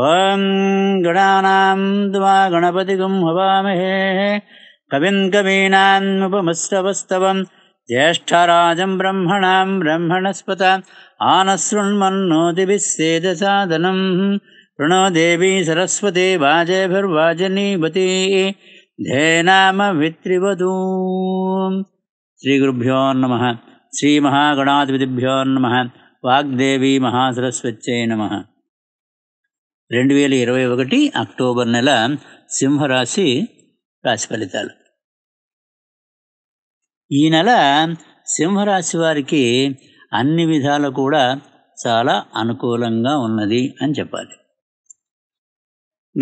ॐ गणानां द्वा गणपतिगुं हवामहे कविन् कवीनामुपमस्तवस्तवं ज्येष्ठराजं ब्रह्मणां ब्रह्मणस्पत आनश्रुण्मन्नोति विस्तेदसादनं प्रणो देवी सरस्वती वाजेभिर्वाजनीवती धेनाम वित्रिवधू श्रीगुरुभ्यो नमः श्रीमहागणाधिपतिभ्यो नमः वाग्देवी महासरस्वत्यै नमः రెండు వేల ఇరవై ఒకటి అక్టోబర్ నెల సింహరాశి రాశి ఫలితాలు ఈ నెల సింహరాశి వారికి అన్ని విధాలు కూడా చాలా అనుకూలంగా ఉన్నది అని చెప్పాలి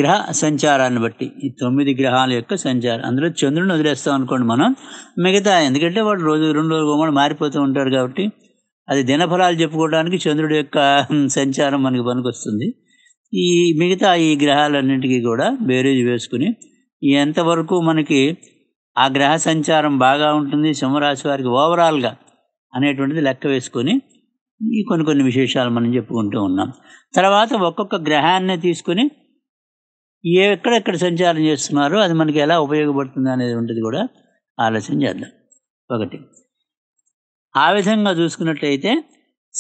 గ్రహ సంచారాన్ని బట్టి ఈ తొమ్మిది గ్రహాల యొక్క సంచారం అందులో చంద్రుని వదిలేస్తాం అనుకోండి మనం మిగతా ఎందుకంటే వాడు రోజు రెండు రోజులు కూడా మారిపోతూ ఉంటారు కాబట్టి అది దినఫలాలు చెప్పుకోవడానికి చంద్రుడి యొక్క సంచారం మనకి పనికొస్తుంది ఈ మిగతా ఈ గ్రహాలన్నింటికీ కూడా బేరేజ్ వేసుకుని ఎంతవరకు మనకి ఆ గ్రహ సంచారం బాగా ఉంటుంది సింహరాశి వారికి ఓవరాల్గా అనేటువంటిది లెక్క వేసుకొని ఈ కొన్ని కొన్ని విశేషాలు మనం చెప్పుకుంటూ ఉన్నాం తర్వాత ఒక్కొక్క గ్రహాన్ని తీసుకుని ఏ ఎక్కడెక్కడ సంచారం చేస్తున్నారో అది మనకి ఎలా ఉపయోగపడుతుంది అనేది ఉంటుంది కూడా ఆలోచన చేద్దాం ఒకటి ఆ విధంగా చూసుకున్నట్లయితే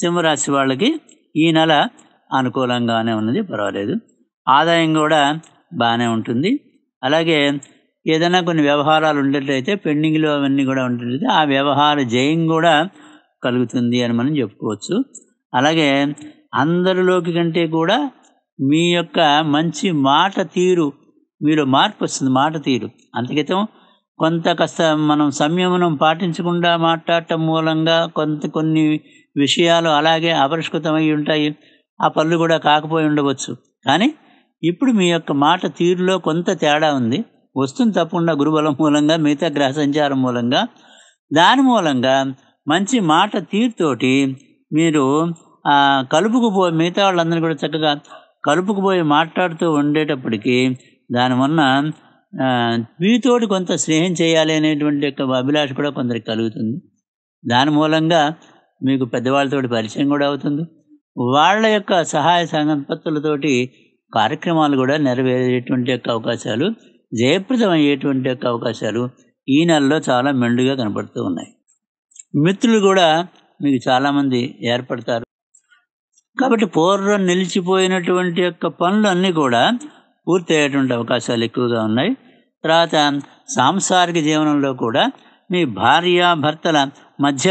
సింహరాశి వాళ్ళకి ఈ నెల అనుకూలంగానే ఉన్నది పర్వాలేదు ఆదాయం కూడా బాగానే ఉంటుంది అలాగే ఏదైనా కొన్ని వ్యవహారాలు ఉండేట్లయితే పెండింగ్లో అవన్నీ కూడా ఉండేటైతే ఆ వ్యవహార జయం కూడా కలుగుతుంది అని మనం చెప్పుకోవచ్చు అలాగే అందరిలోకి కంటే కూడా మీ యొక్క మంచి మాట తీరు మీలో మార్పు వస్తుంది మాట తీరు అందుకైతే కొంత కాస్త మనం సంయమనం పాటించకుండా మాట్లాడటం మూలంగా కొంత కొన్ని విషయాలు అలాగే అపరిష్కృతమై ఉంటాయి ఆ పళ్ళు కూడా కాకపోయి ఉండవచ్చు కానీ ఇప్పుడు మీ యొక్క మాట తీరులో కొంత తేడా ఉంది వస్తుంది తప్పకుండా గురుబలం మూలంగా మిగతా గ్రహ సంచారం మూలంగా దాని మూలంగా మంచి మాట తీరుతోటి మీరు కలుపుకుపోయి మిగతా వాళ్ళందరినీ కూడా చక్కగా కలుపుకుపోయి మాట్లాడుతూ ఉండేటప్పటికీ దాని వలన మీతోటి కొంత స్నేహం చేయాలి అనేటువంటి యొక్క అభిలాష కూడా కొందరికి కలుగుతుంది దాని మూలంగా మీకు పెద్దవాళ్ళతోటి పరిచయం కూడా అవుతుంది వాళ్ళ యొక్క సహాయ సంపత్తులతోటి కార్యక్రమాలు కూడా నెరవేరేటువంటి యొక్క అవకాశాలు జయప్రదమయ్యేటువంటి యొక్క అవకాశాలు ఈ నెలలో చాలా మెండుగా కనపడుతూ ఉన్నాయి మిత్రులు కూడా మీకు చాలామంది ఏర్పడతారు కాబట్టి పూర్వం నిలిచిపోయినటువంటి యొక్క పనులు అన్నీ కూడా పూర్తయ్యేటువంటి అవకాశాలు ఎక్కువగా ఉన్నాయి తర్వాత సాంసారిక జీవనంలో కూడా మీ భర్తల మధ్య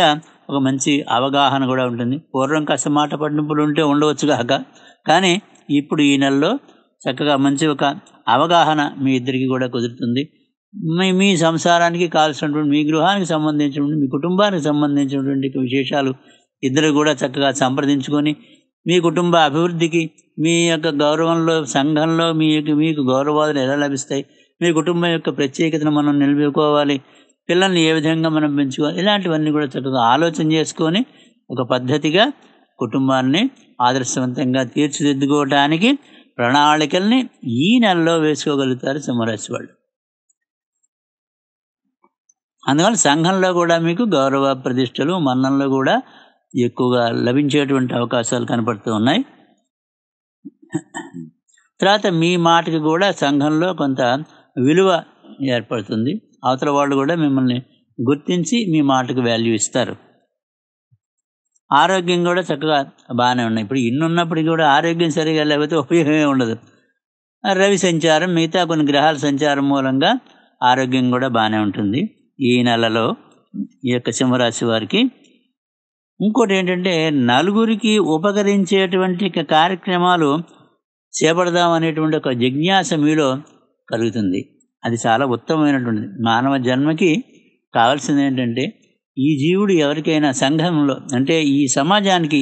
ఒక మంచి అవగాహన కూడా ఉంటుంది పూర్వం కష్టమాట పట్టింపులు ఉంటే ఉండవచ్చు కాక కానీ ఇప్పుడు ఈ నెలలో చక్కగా మంచి ఒక అవగాహన మీ ఇద్దరికి కూడా కుదురుతుంది మీ మీ సంసారానికి కావాల్సినటువంటి మీ గృహానికి సంబంధించినటువంటి మీ కుటుంబానికి సంబంధించినటువంటి విశేషాలు ఇద్దరు కూడా చక్కగా సంప్రదించుకొని మీ కుటుంబ అభివృద్ధికి మీ యొక్క గౌరవంలో సంఘంలో మీ మీకు గౌరవాదులు ఎలా లభిస్తాయి మీ కుటుంబం యొక్క ప్రత్యేకతను మనం నిలుపుకోవాలి పిల్లల్ని ఏ విధంగా మనం పెంచుకోవాలి ఇలాంటివన్నీ కూడా చక్కగా ఆలోచన చేసుకొని ఒక పద్ధతిగా కుటుంబాన్ని ఆదర్శవంతంగా తీర్చిదిద్దుకోవటానికి ప్రణాళికల్ని ఈ నెలలో వేసుకోగలుగుతారు సింహరాశి వాళ్ళు అందువల్ల సంఘంలో కూడా మీకు గౌరవ ప్రతిష్టలు మన్నంలో కూడా ఎక్కువగా లభించేటువంటి అవకాశాలు కనపడుతూ ఉన్నాయి తర్వాత మీ మాటకి కూడా సంఘంలో కొంత విలువ ఏర్పడుతుంది అవతల వాళ్ళు కూడా మిమ్మల్ని గుర్తించి మీ మాటకు వాల్యూ ఇస్తారు ఆరోగ్యం కూడా చక్కగా బాగానే ఉన్నాయి ఇప్పుడు ఇన్ని ఉన్నప్పటికీ కూడా ఆరోగ్యం సరిగా లేకపోతే ఉపయోగమే ఉండదు రవి సంచారం మిగతా కొన్ని గ్రహాల సంచారం మూలంగా ఆరోగ్యం కూడా బాగానే ఉంటుంది ఈ నెలలో ఈ యొక్క సింహరాశి వారికి ఇంకోటి ఏంటంటే నలుగురికి ఉపకరించేటువంటి కార్యక్రమాలు చేపడదాం అనేటువంటి ఒక జిజ్ఞాస మీలో కలుగుతుంది అది చాలా ఉత్తమమైనటువంటిది మానవ జన్మకి కావాల్సింది ఏంటంటే ఈ జీవుడు ఎవరికైనా సంఘంలో అంటే ఈ సమాజానికి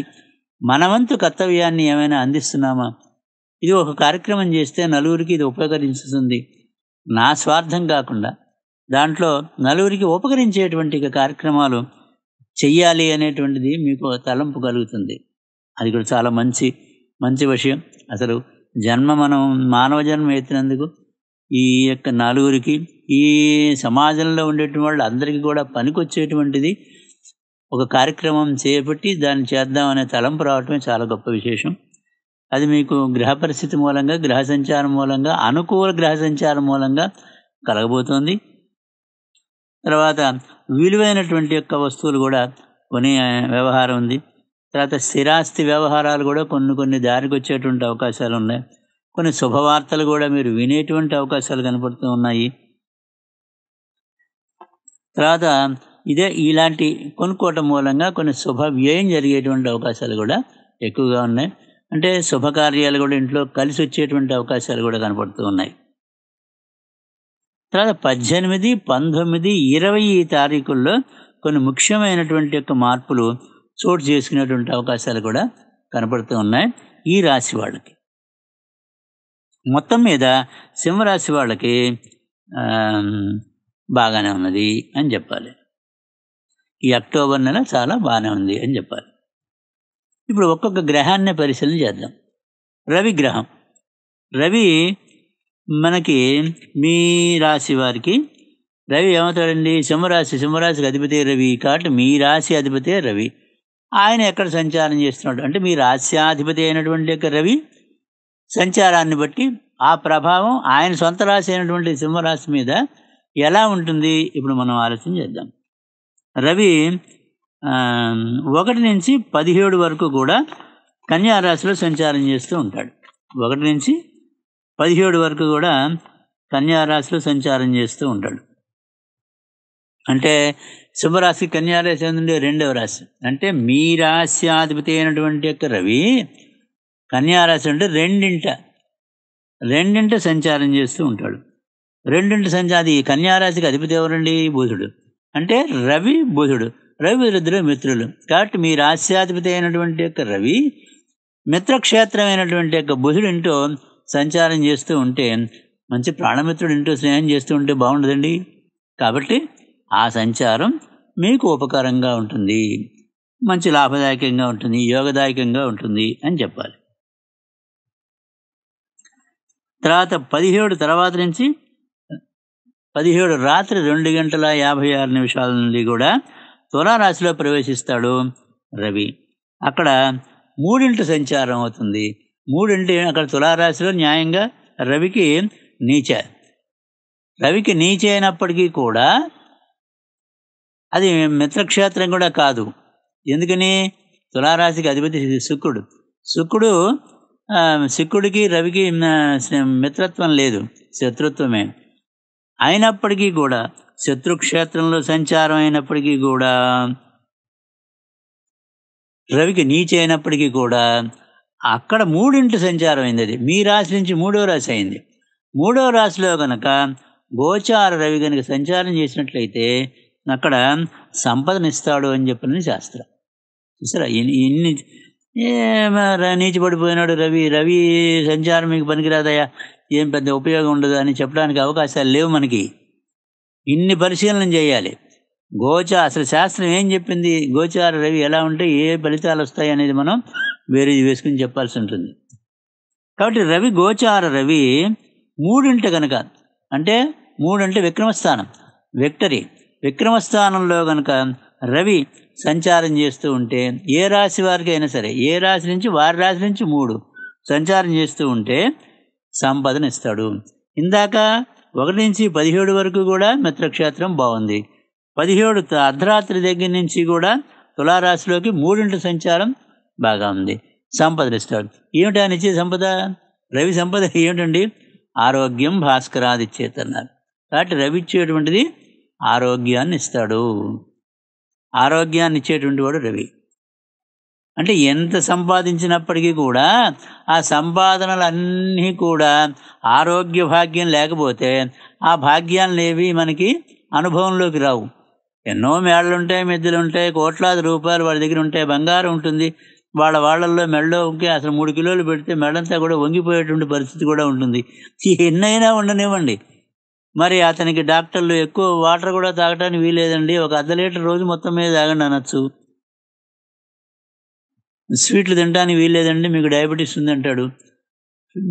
మనవంతు కర్తవ్యాన్ని ఏమైనా అందిస్తున్నామా ఇది ఒక కార్యక్రమం చేస్తే నలుగురికి ఇది ఉపకరించుతుంది నా స్వార్థం కాకుండా దాంట్లో నలుగురికి ఉపకరించేటువంటి కార్యక్రమాలు చెయ్యాలి అనేటువంటిది మీకు తలంపు కలుగుతుంది అది కూడా చాలా మంచి మంచి విషయం అసలు జన్మ మనం మానవ జన్మ ఎత్తినందుకు ఈ యొక్క నలుగురికి ఈ సమాజంలో ఉండేటువంటి వాళ్ళు అందరికీ కూడా పనికొచ్చేటువంటిది ఒక కార్యక్రమం చేపట్టి దాన్ని చేద్దామనే తలంపు రావటమే చాలా గొప్ప విశేషం అది మీకు గ్రహ పరిస్థితి మూలంగా గ్రహ సంచారం మూలంగా అనుకూల గ్రహ సంచారం మూలంగా కలగబోతోంది తర్వాత విలువైనటువంటి యొక్క వస్తువులు కూడా కొని వ్యవహారం ఉంది తర్వాత స్థిరాస్తి వ్యవహారాలు కూడా కొన్ని కొన్ని దారికి వచ్చేటువంటి అవకాశాలు ఉన్నాయి కొన్ని శుభవార్తలు కూడా మీరు వినేటువంటి అవకాశాలు కనపడుతూ ఉన్నాయి తర్వాత ఇదే ఇలాంటి కొనుక్కోవటం మూలంగా కొన్ని శుభ వ్యయం జరిగేటువంటి అవకాశాలు కూడా ఎక్కువగా ఉన్నాయి అంటే శుభకార్యాలు కూడా ఇంట్లో కలిసి వచ్చేటువంటి అవకాశాలు కూడా కనపడుతూ ఉన్నాయి తర్వాత పద్దెనిమిది పంతొమ్మిది ఇరవై తారీఖుల్లో కొన్ని ముఖ్యమైనటువంటి యొక్క మార్పులు చోటు చేసుకునేటువంటి అవకాశాలు కూడా కనపడుతూ ఉన్నాయి ఈ రాశి వాళ్ళకి మొత్తం మీద సింహరాశి వాళ్ళకి బాగానే ఉన్నది అని చెప్పాలి ఈ అక్టోబర్ నెల చాలా బాగానే ఉంది అని చెప్పాలి ఇప్పుడు ఒక్కొక్క గ్రహాన్ని పరిశీలన చేద్దాం రవి గ్రహం రవి మనకి మీ రాశి వారికి రవి ఏమవుతాడండి సింహరాశి సింహరాశికి అధిపతి రవి కాబట్టి మీ రాశి అధిపతే రవి ఆయన ఎక్కడ సంచారం చేస్తున్నాడు అంటే మీ రాశ్యాధిపతి అయినటువంటి యొక్క రవి సంచారాన్ని బట్టి ఆ ప్రభావం ఆయన సొంత రాశి అయినటువంటి సింహరాశి మీద ఎలా ఉంటుంది ఇప్పుడు మనం ఆలోచన చేద్దాం రవి ఒకటి నుంచి పదిహేడు వరకు కూడా కన్యారాశిలో సంచారం చేస్తూ ఉంటాడు ఒకటి నుంచి పదిహేడు వరకు కూడా కన్యారాశిలో సంచారం చేస్తూ ఉంటాడు అంటే సింహరాశి కన్యారాశి ఏంటంటే రెండవ రాశి అంటే మీ అధిపతి అయినటువంటి యొక్క రవి కన్యారాశి అంటే రెండింట రెండింట సంచారం చేస్తూ ఉంటాడు రెండింటి సంచారం ఈ కన్యారాశికి అధిపతి ఎవరండి బుధుడు అంటే రవి బుధుడు రవి రుద్రుడు మిత్రులు కాబట్టి మీ రాశ్యాధిపతి అయినటువంటి యొక్క రవి మిత్రక్షేత్రమైనటువంటి యొక్క బుధుడు ఇంటూ సంచారం చేస్తూ ఉంటే మంచి ప్రాణమిత్రుడు ఇంటూ స్నేహం చేస్తూ ఉంటే బాగుండదండి కాబట్టి ఆ సంచారం మీకు ఉపకారంగా ఉంటుంది మంచి లాభదాయకంగా ఉంటుంది యోగదాయకంగా ఉంటుంది అని చెప్పాలి తర్వాత పదిహేడు తర్వాత నుంచి పదిహేడు రాత్రి రెండు గంటల యాభై ఆరు నిమిషాల నుండి కూడా తులారాశిలో ప్రవేశిస్తాడు రవి అక్కడ మూడింటి సంచారం అవుతుంది మూడింటి అక్కడ తులారాశిలో న్యాయంగా రవికి నీచ రవికి నీచ అయినప్పటికీ కూడా అది మిత్రక్షేత్రం కూడా కాదు ఎందుకని తులారాశికి అధిపతి శుక్రుడు శుక్రుడు శిఖుడికి రవికి మిత్రత్వం లేదు శత్రుత్వమే అయినప్పటికీ కూడా శత్రుక్షేత్రంలో సంచారం అయినప్పటికీ కూడా రవికి నీచి అయినప్పటికీ కూడా అక్కడ మూడింటి సంచారం అయింది అది మీ రాశి నుంచి మూడో రాశి అయింది మూడో రాశిలో కనుక గోచార రవి కనుక సంచారం చేసినట్లయితే అక్కడ సంపదనిస్తాడు అని చెప్పిన శాస్త్రం చూసారా ఇన్ని నీచి పడిపోయినాడు రవి రవి సంచారం మీకు పనికిరాదయ్యా ఏం పెద్ద ఉపయోగం ఉండదు అని చెప్పడానికి అవకాశాలు లేవు మనకి ఇన్ని పరిశీలన చేయాలి గోచా అసలు శాస్త్రం ఏం చెప్పింది గోచార రవి ఎలా ఉంటే ఏ ఫలితాలు వస్తాయి అనేది మనం వేరే వేసుకుని చెప్పాల్సి ఉంటుంది కాబట్టి రవి గోచార రవి మూడింట కనుక అంటే మూడు అంటే విక్రమస్థానం విక్టరీ విక్రమస్థానంలో కనుక రవి సంచారం చేస్తూ ఉంటే ఏ రాశి వారికి అయినా సరే ఏ రాశి నుంచి వారి రాశి నుంచి మూడు సంచారం చేస్తూ ఉంటే సంపదను ఇస్తాడు ఇందాక ఒకటి నుంచి పదిహేడు వరకు కూడా మిత్రక్షేత్రం బాగుంది పదిహేడు అర్ధరాత్రి దగ్గర నుంచి కూడా తులారాశిలోకి మూడింటి సంచారం బాగా ఉంది ఇస్తాడు ఏమిటి ఆయన ఇచ్చే సంపద రవి సంపద ఏమిటండి ఆరోగ్యం భాస్కరాది చేతన్నారు కాబట్టి రవి ఇచ్చేటువంటిది ఆరోగ్యాన్ని ఇస్తాడు ఆరోగ్యాన్ని ఇచ్చేటువంటి వాడు రవి అంటే ఎంత సంపాదించినప్పటికీ కూడా ఆ సంపాదనలన్నీ కూడా ఆరోగ్య భాగ్యం లేకపోతే ఆ భాగ్యాలనేవి మనకి అనుభవంలోకి రావు ఎన్నో మేళ్ళుంటాయి ఉంటాయి కోట్లాది రూపాయలు వాళ్ళ దగ్గర ఉంటాయి బంగారం ఉంటుంది వాళ్ళ వాళ్ళల్లో మెళ్ళలో ఉంటే అసలు మూడు కిలోలు పెడితే మెడంతా కూడా వంగిపోయేటువంటి పరిస్థితి కూడా ఉంటుంది ఎన్నైనా ఉండనివ్వండి మరి అతనికి డాక్టర్లు ఎక్కువ వాటర్ కూడా తాగడానికి వీలేదండి ఒక అర్ధ లీటర్ రోజు మొత్తం మీద తాగండి అనొచ్చు స్వీట్లు తినడానికి వీల్లేదండి మీకు డయాబెటీస్ ఉందంటాడు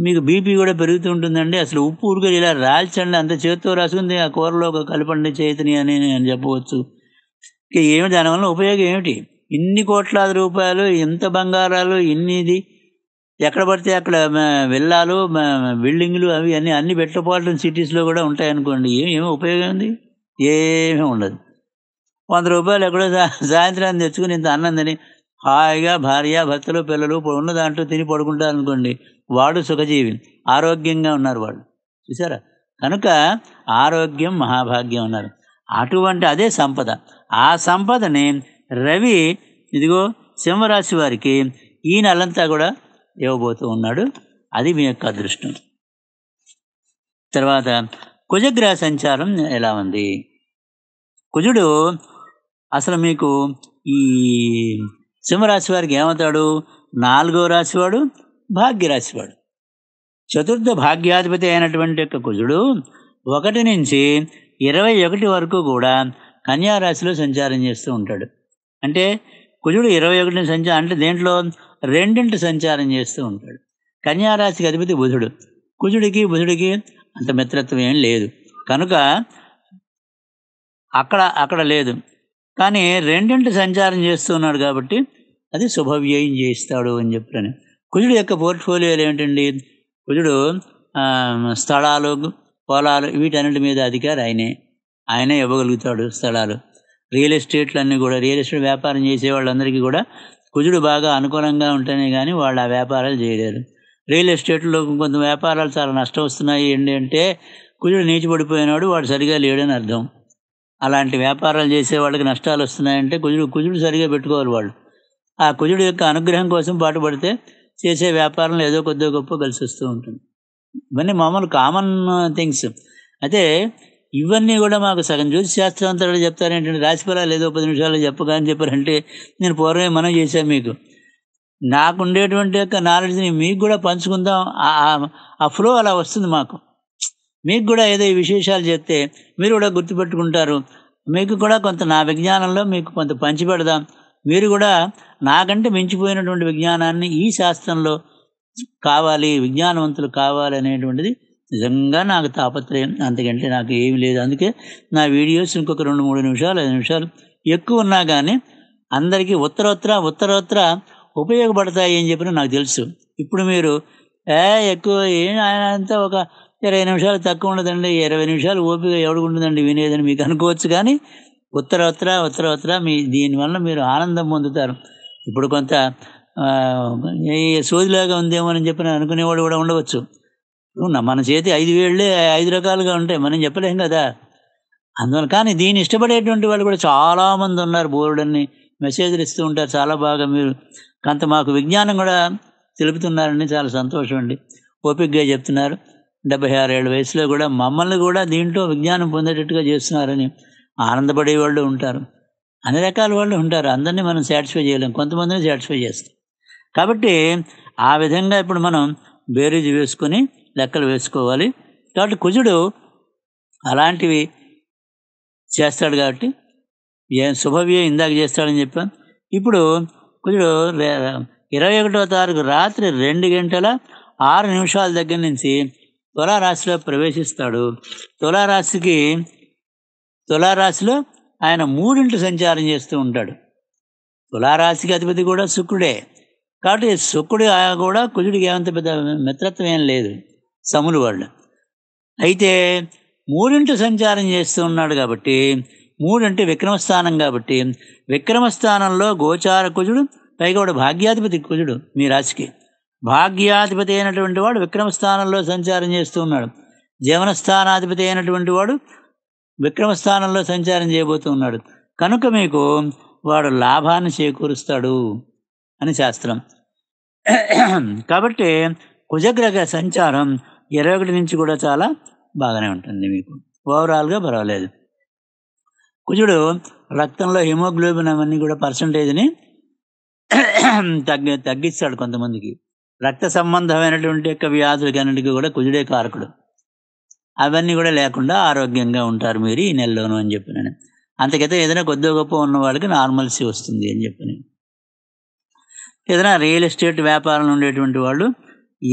మీకు బీపీ కూడా పెరుగుతూ ఉంటుందండి అసలు ఉప్పు ఊరికే ఇలా రాల్చండి అంత చేతితో రాసుకుంది ఆ కూరలో కలపండి చేతిని అని నేను చెప్పవచ్చు ఏమి దానివల్ల ఉపయోగం ఏమిటి ఇన్ని కోట్లాది రూపాయలు ఇంత బంగారాలు ఇన్నిది ఎక్కడ పడితే అక్కడ వెళ్ళాలు బిల్డింగ్లు అవి అన్ని అన్ని మెట్రోపాలిటన్ సిటీస్లో కూడా ఉంటాయనుకోండి ఏమి ఉపయోగం ఉంది ఏమీ ఉండదు వంద రూపాయలు ఎక్కడో సాయంత్రాన్ని తెచ్చుకుని ఇంత అన్నం తిని హాయిగా భార్య భర్తలు పిల్లలు ఉన్న దాంట్లో తిని పడుకుంటారు అనుకోండి వాడు సుఖజీవి ఆరోగ్యంగా ఉన్నారు వాళ్ళు చూసారా కనుక ఆరోగ్యం మహాభాగ్యం ఉన్నారు అటువంటి అదే సంపద ఆ సంపదని రవి ఇదిగో సింహరాశి వారికి ఈ నెలంతా కూడా ఇవ్వబోతూ ఉన్నాడు అది మీ యొక్క అదృష్టం తర్వాత కుజగ్రహ సంచారం ఎలా ఉంది కుజుడు అసలు మీకు ఈ సింహరాశి వారికి ఏమవుతాడు నాలుగో రాశివాడు భాగ్యరాశివాడు చతుర్థ భాగ్యాధిపతి అయినటువంటి యొక్క కుజుడు ఒకటి నుంచి ఇరవై ఒకటి వరకు కూడా కన్యారాశిలో సంచారం చేస్తూ ఉంటాడు అంటే కుజుడు ఇరవై ఒకటిని సంచారం అంటే దేంట్లో రెండింటి సంచారం చేస్తూ ఉంటాడు కన్యారాశికి అధిపతి బుధుడు కుజుడికి బుధుడికి అంత మిత్రత్వం ఏం లేదు కనుక అక్కడ అక్కడ లేదు కానీ రెండింటి సంచారం చేస్తున్నాడు కాబట్టి అది శుభవ్యయం చేయిస్తాడు అని చెప్పాను కుజుడు యొక్క పోర్ట్ఫోలియోలు ఏమిటండి కుజుడు స్థలాలు పొలాలు వీటన్నిటి మీద అధికారి ఆయనే ఆయనే ఇవ్వగలుగుతాడు స్థలాలు రియల్ ఎస్టేట్లన్నీ కూడా రియల్ ఎస్టేట్ వ్యాపారం చేసే వాళ్ళందరికీ కూడా కుజుడు బాగా అనుకూలంగా ఉంటేనే కానీ వాళ్ళు ఆ వ్యాపారాలు చేయలేరు రియల్ ఎస్టేట్లో కొంత వ్యాపారాలు చాలా నష్టం వస్తున్నాయి ఏంటంటే కుజుడు పడిపోయినాడు వాడు సరిగా లేడని అర్థం అలాంటి వ్యాపారాలు చేసే వాళ్ళకి నష్టాలు వస్తున్నాయంటే కుజుడు కుజుడు సరిగా పెట్టుకోవాలి వాళ్ళు ఆ కుజుడు యొక్క అనుగ్రహం కోసం పాటుపడితే చేసే వ్యాపారంలో ఏదో కొద్దిగా గొప్ప కలిసి వస్తూ ఉంటుంది ఇవన్నీ మామూలు కామన్ థింగ్స్ అయితే ఇవన్నీ కూడా మాకు సగం జ్యోతి శాస్త్రం చెప్తారేంటంటే రాశిఫలాలు ఏదో పది నిమిషాలు చెప్పగా అని చెప్పారంటే నేను పూర్వమే మనం చేశాను మీకు నాకు ఉండేటువంటి యొక్క నాలెడ్జ్ని మీకు కూడా పంచుకుందాం ఆ ఫ్లో అలా వస్తుంది మాకు మీకు కూడా ఏదో విశేషాలు చెప్తే మీరు కూడా గుర్తుపెట్టుకుంటారు మీకు కూడా కొంత నా విజ్ఞానంలో మీకు కొంత పంచిపెడదాం మీరు కూడా నాకంటే మించిపోయినటువంటి విజ్ఞానాన్ని ఈ శాస్త్రంలో కావాలి విజ్ఞానవంతులు కావాలి అనేటువంటిది నిజంగా నాకు తాపత్రయం అంతకంటే నాకు ఏమి లేదు అందుకే నా వీడియోస్ ఇంకొక రెండు మూడు నిమిషాలు ఐదు నిమిషాలు ఎక్కువ ఉన్నా కానీ అందరికీ ఉత్తరత్ర ఉత్తరత్ర ఉపయోగపడతాయి అని చెప్పిన నాకు తెలుసు ఇప్పుడు మీరు ఏ ఎక్కువ ఆయన అంతా ఒక ఇరవై నిమిషాలు తక్కువ ఉండదండి ఇరవై నిమిషాలు ఓపిక ఎవడుకుంటుందండి వినేదని మీకు అనుకోవచ్చు కానీ ఉత్తరత్ర ఉత్తరత్ర మీ దీనివల్ల మీరు ఆనందం పొందుతారు ఇప్పుడు కొంత సోదిలాగా ఉందేమో అని చెప్పి అనుకునేవాడు కూడా ఉండవచ్చు మన చేతి ఐదు వేళ్ళే ఐదు రకాలుగా ఉంటాయి మనం చెప్పలేం కదా అందువల్ల కానీ దీన్ని ఇష్టపడేటువంటి వాళ్ళు కూడా చాలామంది ఉన్నారు బోర్డుని మెసేజ్లు ఇస్తూ ఉంటారు చాలా బాగా మీరు కొంత మాకు విజ్ఞానం కూడా తెలుపుతున్నారని చాలా సంతోషం అండి ఓపికగా చెప్తున్నారు డెబ్బై ఆరేళ్ళ వయసులో కూడా మమ్మల్ని కూడా దీంట్లో విజ్ఞానం పొందేటట్టుగా చేస్తున్నారని ఆనందపడే వాళ్ళు ఉంటారు అన్ని రకాల వాళ్ళు ఉంటారు అందరినీ మనం సాటిస్ఫై చేయలేం కొంతమందిని సాటిస్ఫై చేస్తాం కాబట్టి ఆ విధంగా ఇప్పుడు మనం బేరీజ్ వేసుకొని లెక్కలు వేసుకోవాలి కాబట్టి కుజుడు అలాంటివి చేస్తాడు కాబట్టి ఏం శుభవ్యం ఇందాక చేస్తాడని చెప్పాను ఇప్పుడు కుజుడు ఇరవై ఒకటవ తారీఖు రాత్రి రెండు గంటల ఆరు నిమిషాల దగ్గర నుంచి తులారాశిలో ప్రవేశిస్తాడు తులారాశికి తులారాశిలో ఆయన మూడింటి సంచారం చేస్తూ ఉంటాడు తులారాశికి అధిపతి కూడా శుక్రుడే కాబట్టి శుక్రుడు కూడా కుజుడికి ఏమంత పెద్ద మిత్రత్వం ఏం లేదు సములు వాళ్ళు అయితే మూడింటి సంచారం చేస్తూ ఉన్నాడు కాబట్టి మూడింటి విక్రమస్థానం కాబట్టి విక్రమస్థానంలో గోచార కుజుడు పైగా వాడు భాగ్యాధిపతి కుజుడు మీ రాశికి భాగ్యాధిపతి అయినటువంటి వాడు విక్రమస్థానంలో సంచారం చేస్తూ ఉన్నాడు జీవనస్థానాధిపతి అయినటువంటి వాడు విక్రమస్థానంలో సంచారం చేయబోతూ ఉన్నాడు కనుక మీకు వాడు లాభాన్ని చేకూరుస్తాడు అని శాస్త్రం కాబట్టి కుజగ్రహ సంచారం ఇరవై ఒకటి నుంచి కూడా చాలా బాగానే ఉంటుంది మీకు ఓవరాల్గా పర్వాలేదు కుజుడు రక్తంలో హిమోగ్లోబిన్ అవన్నీ కూడా పర్సంటేజ్ని తగ్గి తగ్గిస్తాడు కొంతమందికి రక్త సంబంధమైనటువంటి యొక్క వ్యాధులకన్నిటికీ కూడా కుజుడే కారకుడు అవన్నీ కూడా లేకుండా ఆరోగ్యంగా ఉంటారు మీరు ఈ నెలలోనూ అని నేను అంతకైతే ఏదైనా కొద్దిగా గొప్ప ఉన్న వాళ్ళకి నార్మల్సీ వస్తుంది అని చెప్పి ఏదైనా రియల్ ఎస్టేట్ వ్యాపారంలో ఉండేటువంటి వాళ్ళు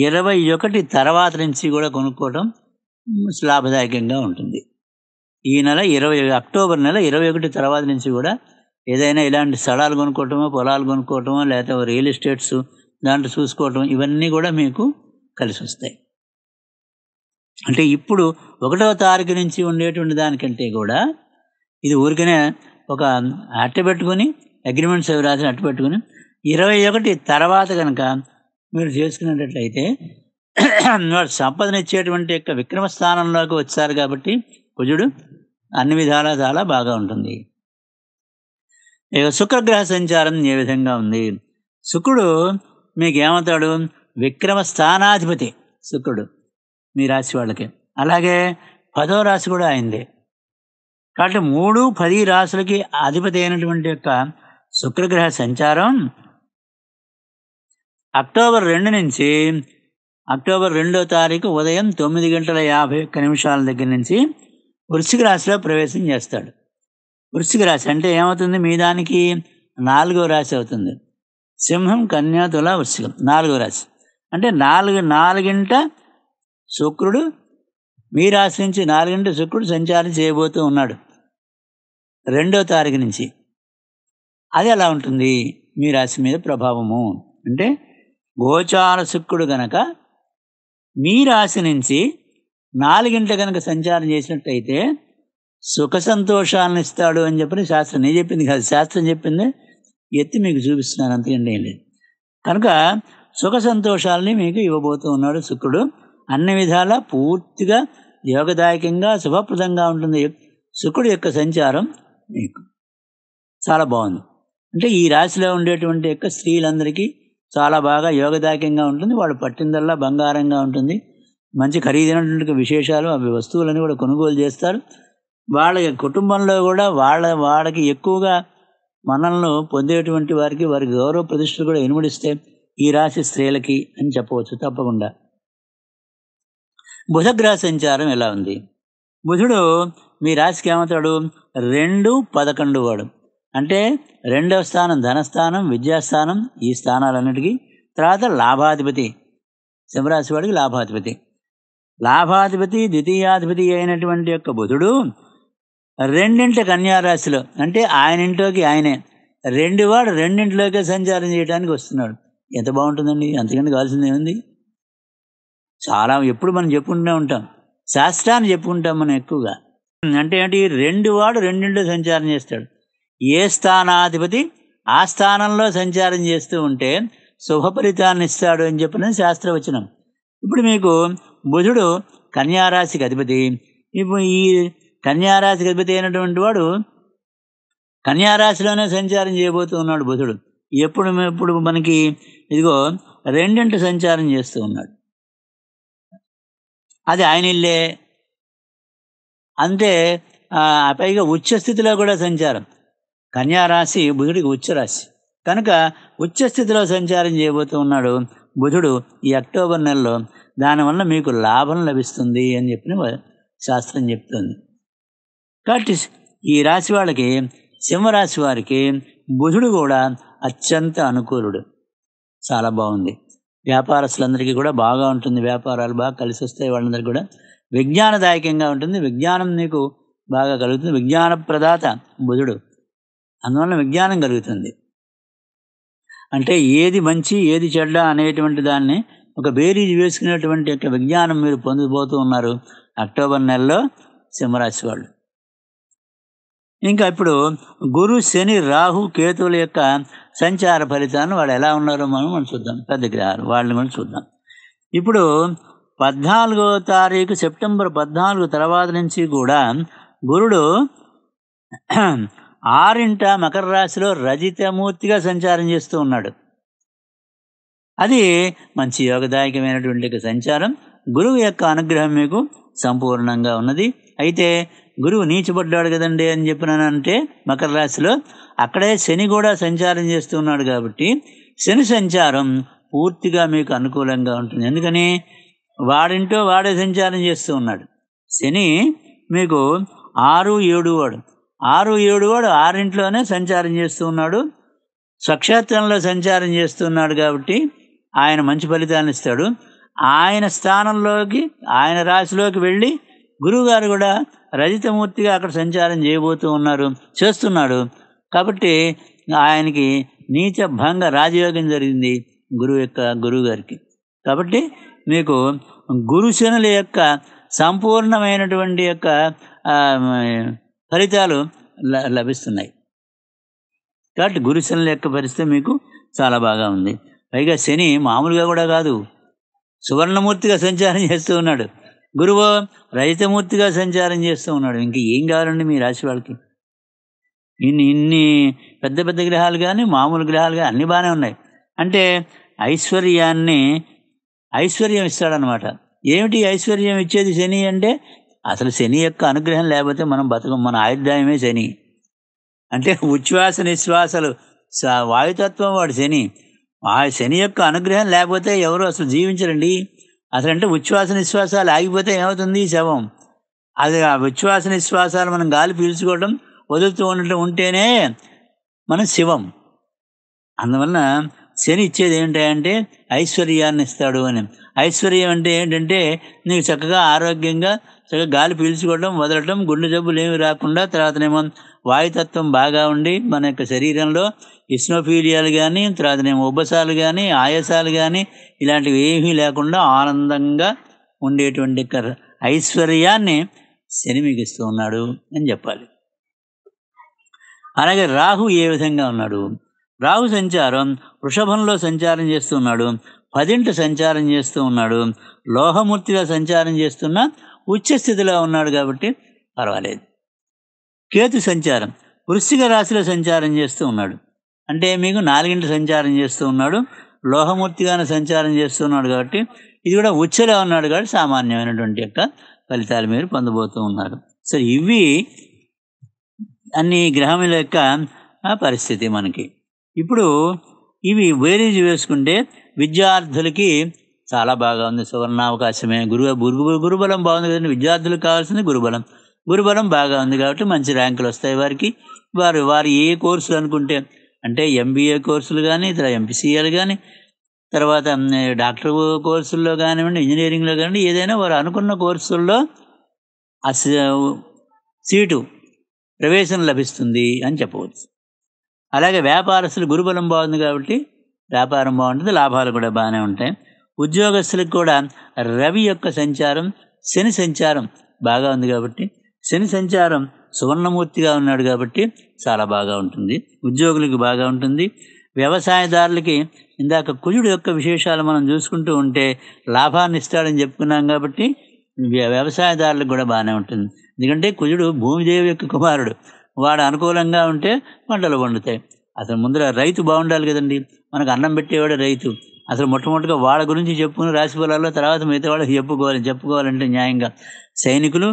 ఇరవై ఒకటి తర్వాత నుంచి కూడా కొనుక్కోవడం లాభదాయకంగా ఉంటుంది ఈ నెల ఇరవై అక్టోబర్ నెల ఇరవై ఒకటి తర్వాత నుంచి కూడా ఏదైనా ఇలాంటి స్థలాలు కొనుక్కోవటమో పొలాలు కొనుక్కోవటమో లేకపోతే రియల్ ఎస్టేట్స్ దాంట్లో చూసుకోవటం ఇవన్నీ కూడా మీకు కలిసి వస్తాయి అంటే ఇప్పుడు ఒకటవ తారీఖు నుంచి ఉండేటువంటి దానికంటే కూడా ఇది ఊరికనే ఒక అట్ట అగ్రిమెంట్స్ అవి రాసిన అట్టు ఇరవై ఒకటి తర్వాత కనుక మీరు చేసుకున్నట్లయితే వాడు సంపదనిచ్చేటువంటి యొక్క విక్రమ స్థానంలోకి వచ్చారు కాబట్టి కుజుడు అన్ని విధాలా చాలా బాగా ఉంటుంది ఇక శుక్రగ్రహ సంచారం ఏ విధంగా ఉంది శుక్రుడు మీకు ఏమవుతాడు విక్రమ స్థానాధిపతి శుక్రుడు మీ రాశి వాళ్ళకి అలాగే పదో రాశి కూడా అయింది కాబట్టి మూడు పది రాశులకి అధిపతి అయినటువంటి యొక్క శుక్రగ్రహ సంచారం అక్టోబర్ రెండు నుంచి అక్టోబర్ రెండో తారీఖు ఉదయం తొమ్మిది గంటల యాభై ఒక్క నిమిషాల దగ్గర నుంచి వృశ్చిక రాశిలో ప్రవేశం చేస్తాడు వృశ్చిక రాశి అంటే ఏమవుతుంది మీ దానికి నాలుగో రాశి అవుతుంది సింహం కన్యాతుల వృశ్చికం నాలుగో రాశి అంటే నాలుగు నాలుగింట శుక్రుడు మీ రాశి నుంచి నాలుగింట శుక్రుడు సంచారం చేయబోతూ ఉన్నాడు రెండో తారీఖు నుంచి అది ఎలా ఉంటుంది మీ రాశి మీద ప్రభావము అంటే గోచార శుక్రుడు గనక మీ రాశి నుంచి నాలుగింట కనుక సంచారం చేసినట్టయితే సుఖ సంతోషాలను ఇస్తాడు అని చెప్పని శాస్త్రం నేను చెప్పింది కాదు శాస్త్రం చెప్పింది ఎత్తి మీకు చూపిస్తున్నాను అంతకంటే ఏం లేదు కనుక సుఖ సంతోషాలని మీకు ఇవ్వబోతూ ఉన్నాడు శుక్రుడు అన్ని విధాలా పూర్తిగా యోగదాయకంగా శుభప్రదంగా ఉంటుంది శుక్రుడు యొక్క సంచారం మీకు చాలా బాగుంది అంటే ఈ రాశిలో ఉండేటువంటి యొక్క స్త్రీలందరికీ చాలా బాగా యోగదాయకంగా ఉంటుంది వాళ్ళు పట్టిందల్లా బంగారంగా ఉంటుంది మంచి ఖరీదైనటువంటి విశేషాలు అవి వస్తువులని కూడా కొనుగోలు చేస్తారు వాళ్ళ కుటుంబంలో కూడా వాళ్ళ వాళ్ళకి ఎక్కువగా మనల్ని పొందేటువంటి వారికి వారి గౌరవ ప్రతిష్టలు కూడా ఇనుమడిస్తే ఈ రాశి స్త్రీలకి అని చెప్పవచ్చు తప్పకుండా బుధగ్రహ సంచారం ఎలా ఉంది బుధుడు మీ రాశికి ఏమవుతాడు రెండు పదకొండు వాడు అంటే రెండవ స్థానం ధనస్థానం విద్యాస్థానం ఈ స్థానాలన్నిటికీ తర్వాత లాభాధిపతి సింహరాశి వాడికి లాభాధిపతి లాభాధిపతి ద్వితీయాధిపతి అయినటువంటి యొక్క బుధుడు రెండింటి కన్యారాశిలో అంటే ఆయన ఇంట్లోకి ఆయనే రెండు వాడు రెండింటిలోకే సంచారం చేయడానికి వస్తున్నాడు ఎంత బాగుంటుందండి అంతకంటే కావాల్సింది ఏముంది చాలా ఎప్పుడు మనం చెప్పుకుంటూనే ఉంటాం శాస్త్రాన్ని చెప్పుకుంటాం మనం ఎక్కువగా అంటే ఏంటి రెండు వాడు రెండింటిలో సంచారం చేస్తాడు ఏ స్థానాధిపతి ఆ స్థానంలో సంచారం చేస్తూ ఉంటే శుభ ఫలితాన్ని ఇస్తాడు అని చెప్పిన శాస్త్రవచనం ఇప్పుడు మీకు బుధుడు కన్యారాశికి అధిపతి ఇప్పుడు ఈ కన్యారాశికి అధిపతి అయినటువంటి వాడు కన్యారాశిలోనే సంచారం చేయబోతూ ఉన్నాడు బుధుడు ఎప్పుడు ఇప్పుడు మనకి ఇదిగో రెండింటి సంచారం చేస్తూ ఉన్నాడు అది ఆయన ఇల్లే అంతే పైగా ఉచ్చస్థితిలో కూడా సంచారం కన్యారాశి బుధుడికి ఉచ్చరాశి కనుక ఉచ్చ స్థితిలో సంచారం చేయబోతూ ఉన్నాడు బుధుడు ఈ అక్టోబర్ నెలలో దానివల్ల మీకు లాభం లభిస్తుంది అని చెప్పిన శాస్త్రం చెప్తుంది కాబట్టి ఈ రాశి వాళ్ళకి సింహరాశి వారికి బుధుడు కూడా అత్యంత అనుకూలుడు చాలా బాగుంది వ్యాపారస్తులందరికీ కూడా బాగా ఉంటుంది వ్యాపారాలు బాగా కలిసి వస్తాయి వాళ్ళందరికీ కూడా విజ్ఞానదాయకంగా ఉంటుంది విజ్ఞానం నీకు బాగా కలుగుతుంది విజ్ఞాన ప్రదాత బుధుడు అందువల్ల విజ్ఞానం కలుగుతుంది అంటే ఏది మంచి ఏది చెడ్డ అనేటువంటి దాన్ని ఒక బేరీజ్ వేసుకునేటువంటి యొక్క విజ్ఞానం మీరు పొందిపోతూ ఉన్నారు అక్టోబర్ నెలలో సింహరాశి వాళ్ళు ఇంకా ఇప్పుడు గురు శని రాహు కేతువుల యొక్క సంచార ఫలితాన్ని వాళ్ళు ఎలా ఉన్నారో మనం మనం చూద్దాం పెద్ద గ్రహాలు వాళ్ళని మనం చూద్దాం ఇప్పుడు పద్నాలుగో తారీఖు సెప్టెంబర్ పద్నాలుగు తర్వాత నుంచి కూడా గురుడు ఆరింట మకర రాశిలో రజితమూర్తిగా సంచారం చేస్తూ ఉన్నాడు అది మంచి యోగదాయకమైనటువంటి సంచారం గురువు యొక్క అనుగ్రహం మీకు సంపూర్ణంగా ఉన్నది అయితే గురువు నీచిపడ్డాడు కదండి అని చెప్పినానంటే మకర రాశిలో అక్కడే శని కూడా సంచారం చేస్తూ ఉన్నాడు కాబట్టి శని సంచారం పూర్తిగా మీకు అనుకూలంగా ఉంటుంది ఎందుకని వాడింటో వాడే సంచారం చేస్తూ ఉన్నాడు శని మీకు ఆరు ఏడు వాడు ఆరు ఏడు వాడు ఆరింట్లోనే సంచారం చేస్తూ ఉన్నాడు స్వక్షేత్రంలో సంచారం చేస్తున్నాడు కాబట్టి ఆయన మంచి ఫలితాన్ని ఇస్తాడు ఆయన స్థానంలోకి ఆయన రాశిలోకి వెళ్ళి గురువుగారు కూడా రజితమూర్తిగా అక్కడ సంచారం చేయబోతూ ఉన్నారు చేస్తున్నాడు కాబట్టి ఆయనకి నీచ భంగ రాజయోగం జరిగింది గురువు యొక్క గురువుగారికి కాబట్టి మీకు గురుశనుల యొక్క సంపూర్ణమైనటువంటి యొక్క ఫలితాలు లభిస్తున్నాయి కాబట్టి గురుశనుల యొక్క పరిస్థితి మీకు చాలా బాగా ఉంది పైగా శని మామూలుగా కూడా కాదు సువర్ణమూర్తిగా సంచారం చేస్తూ ఉన్నాడు గురువు రజితమూర్తిగా సంచారం చేస్తూ ఉన్నాడు ఇంక ఏం కావాలండి మీ రాశి వాళ్ళకి ఇన్ని ఇన్ని పెద్ద పెద్ద గ్రహాలు కానీ మామూలు గ్రహాలు కానీ అన్నీ బాగానే ఉన్నాయి అంటే ఐశ్వర్యాన్ని ఐశ్వర్యం ఇస్తాడనమాట ఏమిటి ఐశ్వర్యం ఇచ్చేది శని అంటే అసలు శని యొక్క అనుగ్రహం లేకపోతే మనం బతకం మన ఆయుర్దాయమే శని అంటే ఉచ్ఛ్వాస నిశ్వాసలు వాయుతత్వం వాడు శని ఆ శని యొక్క అనుగ్రహం లేకపోతే ఎవరు అసలు జీవించరండి అసలు అంటే ఉచ్ఛ్వాస నిశ్వాసాలు ఆగిపోతే ఏమవుతుంది శవం అది ఆ ఉచ్ఛ్వాస నిశ్వాసాలు మనం గాలి పీల్చుకోవడం వదులుతూ ఉండటం ఉంటేనే మనం శివం అందువలన శని ఇచ్చేది ఏంటంటే ఐశ్వర్యాన్ని ఇస్తాడు అని ఐశ్వర్యం అంటే ఏంటంటే నీకు చక్కగా ఆరోగ్యంగా చక్కగా గాలి పీల్చుకోవడం వదలటం గుండె జబ్బులు ఏమి రాకుండా తర్వాతనేమో వాయుతత్వం బాగా ఉండి మన యొక్క శరీరంలో ఇస్నోఫీలియాలు కానీ తర్వాతనేమో ఉబ్బసాలు కానీ ఆయాసాలు కానీ ఇలాంటివి ఏమీ లేకుండా ఆనందంగా ఉండేటువంటి ఐశ్వర్యాన్ని శని ఉన్నాడు అని చెప్పాలి అలాగే రాహు ఏ విధంగా ఉన్నాడు రాహు సంచారం వృషభంలో సంచారం చేస్తున్నాడు పదింట సంచారం చేస్తూ ఉన్నాడు లోహమూర్తిగా సంచారం చేస్తున్న ఉచ్చస్థితిలో ఉన్నాడు కాబట్టి పర్వాలేదు కేతు సంచారం వృశ్చిక రాశిలో సంచారం చేస్తూ ఉన్నాడు అంటే మీకు నాలుగింటి సంచారం చేస్తూ ఉన్నాడు లోహమూర్తిగానే సంచారం చేస్తున్నాడు కాబట్టి ఇది కూడా ఉచ్చలే ఉన్నాడు కాబట్టి సామాన్యమైనటువంటి యొక్క ఫలితాలు మీరు పొందబోతూ ఉన్నారు సో ఇవి అన్ని గ్రహముల యొక్క పరిస్థితి మనకి ఇప్పుడు ఇవి వేరేజ్ వేసుకుంటే విద్యార్థులకి చాలా బాగా ఉంది సువర్ణావకాశమే గురువు గురు గురుబలం బాగుంది కదండి విద్యార్థులకు కావాల్సింది గురుబలం గురుబలం బాగా ఉంది కాబట్టి మంచి ర్యాంకులు వస్తాయి వారికి వారు వారు ఏ కోర్సులు అనుకుంటే అంటే ఎంబీఏ కోర్సులు కానీ ఇతర ఎంపీసీఏలు కానీ తర్వాత డాక్టర్ కోర్సుల్లో కానివ్వండి ఇంజనీరింగ్లో కానివ్వండి ఏదైనా వారు అనుకున్న కోర్సుల్లో ఆ సీటు ప్రవేశం లభిస్తుంది అని చెప్పవచ్చు అలాగే వ్యాపారస్తులు గురుబలం బాగుంది కాబట్టి వ్యాపారం బాగుంటుంది లాభాలు కూడా బాగానే ఉంటాయి ఉద్యోగస్తులకు కూడా రవి యొక్క సంచారం శని సంచారం బాగా ఉంది కాబట్టి శని సంచారం సువర్ణమూర్తిగా ఉన్నాడు కాబట్టి చాలా బాగా ఉంటుంది ఉద్యోగులకు బాగా ఉంటుంది వ్యవసాయదారులకి ఇందాక కుజుడు యొక్క విశేషాలు మనం చూసుకుంటూ ఉంటే లాభాన్ని ఇస్తాడని చెప్పుకున్నాం కాబట్టి వ్యవసాయదారులకు కూడా బాగానే ఉంటుంది ఎందుకంటే కుజుడు భూమిదేవి యొక్క కుమారుడు వాడు అనుకూలంగా ఉంటే పంటలు పండుతాయి అసలు ముందర రైతు బాగుండాలి కదండి మనకు అన్నం పెట్టేవాడు రైతు అసలు మొట్టమొదటిగా వాళ్ళ గురించి చెప్పుకుని రాసి పొలాల్లో తర్వాత మిగతా వాళ్ళకి చెప్పుకోవాలి చెప్పుకోవాలంటే న్యాయంగా సైనికులు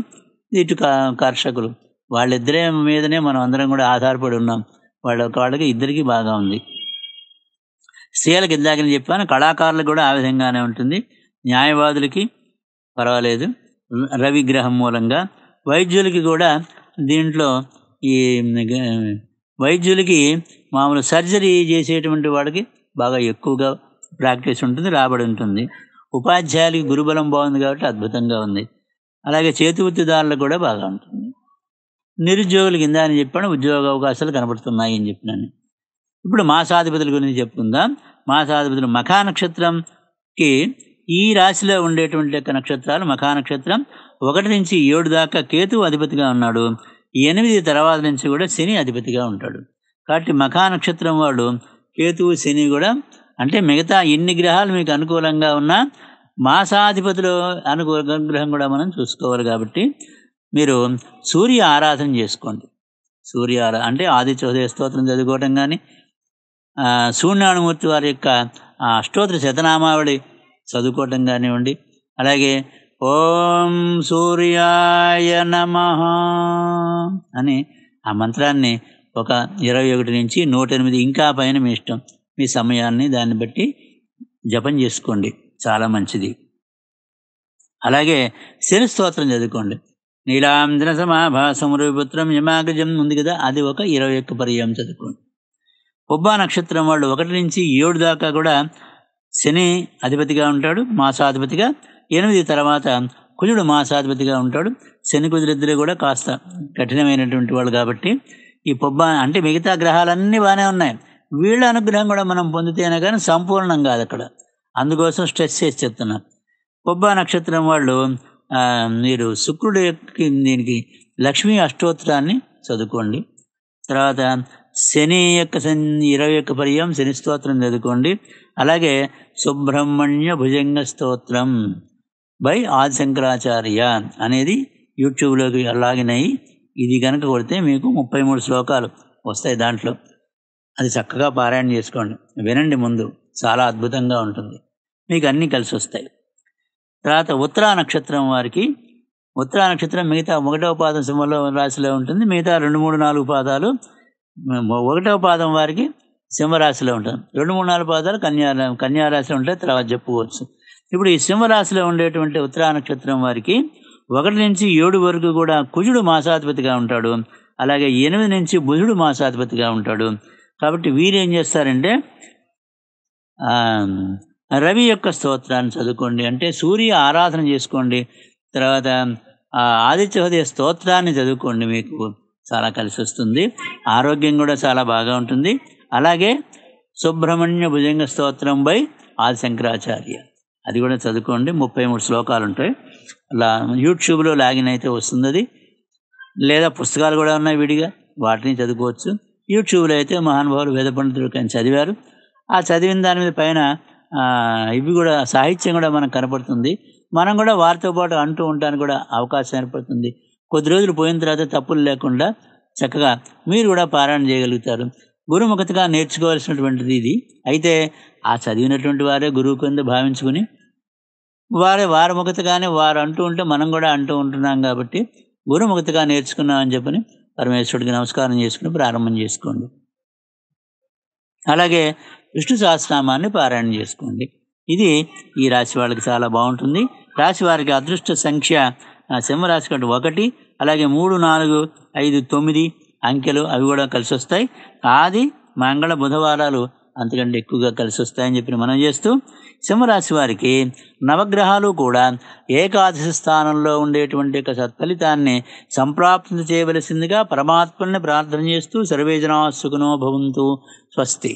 ఇటు కర్షకులు వాళ్ళిద్దరే మీదనే మనం అందరం కూడా ఆధారపడి ఉన్నాం వాళ్ళ వాళ్ళకి ఇద్దరికీ బాగా ఉంది స్త్రీలకు ఇందాకని చెప్పాను కళాకారులకు కూడా ఆ విధంగానే ఉంటుంది న్యాయవాదులకి పర్వాలేదు రవిగ్రహం మూలంగా వైద్యులకి కూడా దీంట్లో ఈ వైద్యులకి మామూలు సర్జరీ చేసేటువంటి వాడికి బాగా ఎక్కువగా ప్రాక్టీస్ ఉంటుంది రాబడి ఉంటుంది ఉపాధ్యాయులకి గురుబలం బాగుంది కాబట్టి అద్భుతంగా ఉంది అలాగే చేతి వృత్తిదారులకు కూడా బాగా ఉంటుంది నిరుద్యోగులు కింద అని చెప్పాను ఉద్యోగ అవకాశాలు కనబడుతున్నాయి అని చెప్పినాను ఇప్పుడు మాసాధిపతుల గురించి చెప్పుకుందాం మాసాధిపతులు మఖా నక్షత్రంకి ఈ రాశిలో ఉండేటువంటి యొక్క నక్షత్రాలు మఖా నక్షత్రం ఒకటి నుంచి ఏడు దాకా కేతువు అధిపతిగా ఉన్నాడు ఎనిమిది తర్వాత నుంచి కూడా శని అధిపతిగా ఉంటాడు కాబట్టి మఖా నక్షత్రం వాడు కేతువు శని కూడా అంటే మిగతా ఎన్ని గ్రహాలు మీకు అనుకూలంగా ఉన్నా మాసాధిపతిలో అనుకూల గ్రహం కూడా మనం చూసుకోవాలి కాబట్టి మీరు సూర్య ఆరాధన చేసుకోండి సూర్య అంటే ఆది చౌదయ స్తోత్రం చదువుకోవటం కానీ సూర్యనారాయణమూర్తి వారి యొక్క అష్టోత్తర శతనామావళి చదువుకోవటం కానివ్వండి అలాగే ఓం సూర్యాయ నమ అని ఆ మంత్రాన్ని ఒక ఇరవై ఒకటి నుంచి నూట ఎనిమిది ఇంకా పైన మీ ఇష్టం మీ సమయాన్ని దాన్ని బట్టి జపం చేసుకోండి చాలా మంచిది అలాగే శని స్తోత్రం చదువుకోండి నీలాంధ్ర రవిపుత్రం యమాగజం ఉంది కదా అది ఒక ఇరవై ఒక్క పర్యాయం చదువుకోండి ఉబ్బా నక్షత్రం వాళ్ళు ఒకటి నుంచి ఏడు దాకా కూడా శని అధిపతిగా ఉంటాడు మాసాధిపతిగా ఎనిమిది తర్వాత కుజుడు మాసాధిపతిగా ఉంటాడు శని కుజులిద్దరూ కూడా కాస్త కఠినమైనటువంటి వాళ్ళు కాబట్టి ఈ పొబ్బ అంటే మిగతా గ్రహాలన్నీ బాగానే ఉన్నాయి వీళ్ళ అనుగ్రహం కూడా మనం పొందితేనే కానీ సంపూర్ణం కాదు అక్కడ అందుకోసం స్ట్రెస్ చేసి చెప్తున్నాను పొబ్బ నక్షత్రం వాళ్ళు మీరు శుక్రుడు దీనికి లక్ష్మీ అష్టోత్తరాన్ని చదువుకోండి తర్వాత శని యొక్క ఇరవై యొక్క పర్యం శని స్తోత్రం చదువుకోండి అలాగే సుబ్రహ్మణ్య భుజంగ స్తోత్రం బై ఆది శంకరాచార్య అనేది యూట్యూబ్లోకి అలాగినయి ఇది కనుక కొడితే మీకు ముప్పై మూడు శ్లోకాలు వస్తాయి దాంట్లో అది చక్కగా పారాయణ చేసుకోండి వినండి ముందు చాలా అద్భుతంగా ఉంటుంది మీకు అన్నీ కలిసి వస్తాయి తర్వాత ఉత్తరా నక్షత్రం వారికి ఉత్తరా నక్షత్రం మిగతా ఒకటవ పాదం సింహలో రాశిలో ఉంటుంది మిగతా రెండు మూడు నాలుగు పాదాలు ఒకటవ పాదం వారికి సింహరాశిలో ఉంటుంది రెండు మూడు నాలుగు పాదాలు కన్యా కన్యారాశిలో ఉంటాయి తర్వాత చెప్పుకోవచ్చు ఇప్పుడు ఈ సింహరాశిలో ఉండేటువంటి ఉత్తరా నక్షత్రం వారికి ఒకటి నుంచి ఏడు వరకు కూడా కుజుడు మాసాధిపతిగా ఉంటాడు అలాగే ఎనిమిది నుంచి బుధుడు మాసాధిపతిగా ఉంటాడు కాబట్టి వీరేం చేస్తారంటే రవి యొక్క స్తోత్రాన్ని చదువుకోండి అంటే సూర్య ఆరాధన చేసుకోండి తర్వాత ఆదిత్య హృదయ స్తోత్రాన్ని చదువుకోండి మీకు చాలా కలిసి వస్తుంది ఆరోగ్యం కూడా చాలా బాగా ఉంటుంది అలాగే సుబ్రహ్మణ్య భుజంగ స్తోత్రం బై ఆది శంకరాచార్య అది కూడా చదువుకోండి ముప్పై మూడు శ్లోకాలు ఉంటాయి లా యూట్యూబ్లో లాగిన్ అయితే వస్తుంది అది లేదా పుస్తకాలు కూడా ఉన్నాయి విడిగా వాటిని చదువుకోవచ్చు యూట్యూబ్లో అయితే మహానుభావులు వేద పండితులు కానీ చదివారు ఆ చదివిన దాని మీద పైన ఇవి కూడా సాహిత్యం కూడా మనకు కనపడుతుంది మనం కూడా వారితో పాటు అంటూ ఉండడానికి కూడా అవకాశం ఏర్పడుతుంది కొద్ది రోజులు పోయిన తర్వాత తప్పులు లేకుండా చక్కగా మీరు కూడా పారాయణ చేయగలుగుతారు గురుముఖతగా నేర్చుకోవాల్సినటువంటిది ఇది అయితే ఆ చదివినటువంటి వారే గురువు కింద భావించుకుని వారి వారి ముగతగానే వారు అంటూ ఉంటే మనం కూడా అంటూ ఉంటున్నాం కాబట్టి గురుముఖతగా నేర్చుకున్నామని చెప్పని పరమేశ్వరుడికి నమస్కారం చేసుకుని ప్రారంభం చేసుకోండి అలాగే విష్ణు సహస్రనామాన్ని పారాయణం చేసుకోండి ఇది ఈ రాశి వాళ్ళకి చాలా బాగుంటుంది రాశి వారికి అదృష్ట సంఖ్య సింహరాశి కంటే ఒకటి అలాగే మూడు నాలుగు ఐదు తొమ్మిది అంకెలు అవి కూడా కలిసి వస్తాయి ఆది మంగళ బుధవారాలు అంతకంటే ఎక్కువగా కలిసి వస్తాయని చెప్పి మనం చేస్తూ సింహరాశి వారికి నవగ్రహాలు కూడా ఏకాదశి స్థానంలో ఉండేటువంటి యొక్క సత్ఫలితాన్ని సంప్రాప్తి చేయవలసిందిగా పరమాత్మల్ని ప్రార్థన చేస్తూ సర్వేజనాసుకునో భవంతు స్వస్తి